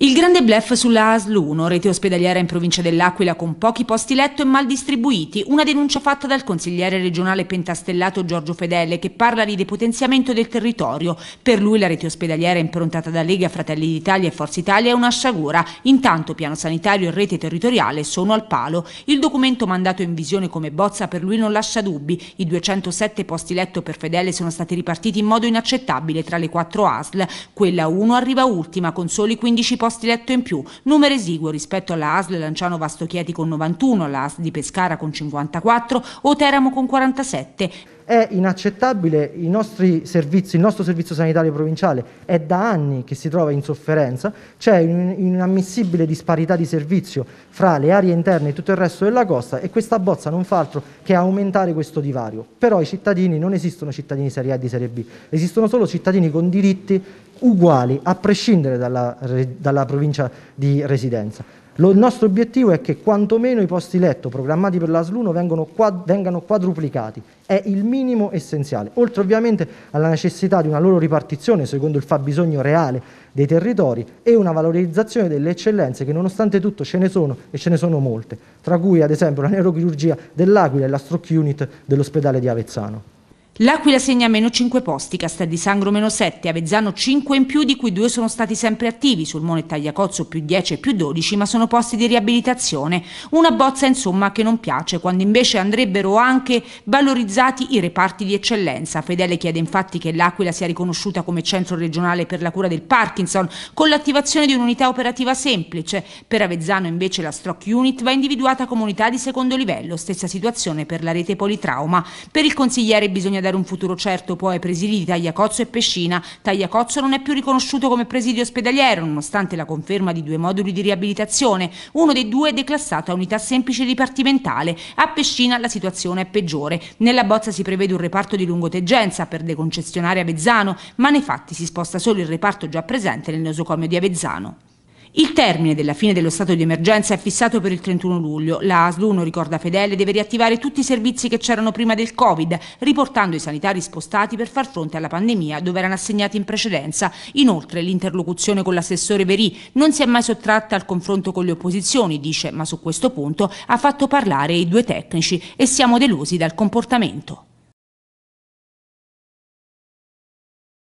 Il grande bluff sulla ASL 1, rete ospedaliera in provincia dell'Aquila con pochi posti letto e mal distribuiti, una denuncia fatta dal consigliere regionale pentastellato Giorgio Fedele che parla di depotenziamento del territorio. Per lui la rete ospedaliera improntata da Lega, Fratelli d'Italia e Forza Italia è una sciagura, intanto piano sanitario e rete territoriale sono al palo. Il documento mandato in visione come bozza per lui non lascia dubbi, i 207 posti letto per Fedele sono stati ripartiti in modo inaccettabile tra le quattro ASL, quella 1 arriva ultima con soli 15 posti posti letto in più, numero esiguo rispetto alla ASL Lanciano Vasto con 91, alla ASL di Pescara con 54 o Teramo con 47. È inaccettabile, il nostro servizio sanitario provinciale è da anni che si trova in sofferenza, c'è un'ammissibile disparità di servizio fra le aree interne e tutto il resto della costa e questa bozza non fa altro che aumentare questo divario. Però i cittadini non esistono cittadini serie A e di serie B, esistono solo cittadini con diritti uguali a prescindere dalla, dalla provincia di residenza. Lo, il nostro obiettivo è che quantomeno i posti letto programmati per la SLUNO vengano quadruplicati, è il minimo essenziale, oltre ovviamente alla necessità di una loro ripartizione secondo il fabbisogno reale dei territori e una valorizzazione delle eccellenze che nonostante tutto ce ne sono e ce ne sono molte, tra cui ad esempio la neurochirurgia dell'Aquila e la stroke unit dell'ospedale di Avezzano. L'Aquila segna meno 5 posti, Castel di Sangro meno 7, Avezzano 5 in più di cui due sono stati sempre attivi, Sulmone e Tagliacozzo più 10 e più 12 ma sono posti di riabilitazione, una bozza insomma che non piace quando invece andrebbero anche valorizzati i reparti di eccellenza. Fedele chiede infatti che l'Aquila sia riconosciuta come centro regionale per la cura del Parkinson con l'attivazione di un'unità operativa semplice, per Avezzano invece la Stroke Unit va individuata come unità di secondo livello, stessa situazione per la rete politrauma. Per il consigliere bisogna dare dare un futuro certo poi ai presidi di Tagliacozzo e Pescina. Tagliacozzo non è più riconosciuto come presidio ospedaliero, nonostante la conferma di due moduli di riabilitazione. Uno dei due è declassato a unità semplice dipartimentale. A Pescina la situazione è peggiore. Nella bozza si prevede un reparto di lungoteggenza per deconcessionare Avezzano, ma nei fatti si sposta solo il reparto già presente nel nosocomio di Avezzano. Il termine della fine dello stato di emergenza è fissato per il 31 luglio. La ASL 1, ricorda Fedele, deve riattivare tutti i servizi che c'erano prima del Covid, riportando i sanitari spostati per far fronte alla pandemia dove erano assegnati in precedenza. Inoltre l'interlocuzione con l'assessore Verì non si è mai sottratta al confronto con le opposizioni, dice, ma su questo punto ha fatto parlare i due tecnici e siamo delusi dal comportamento.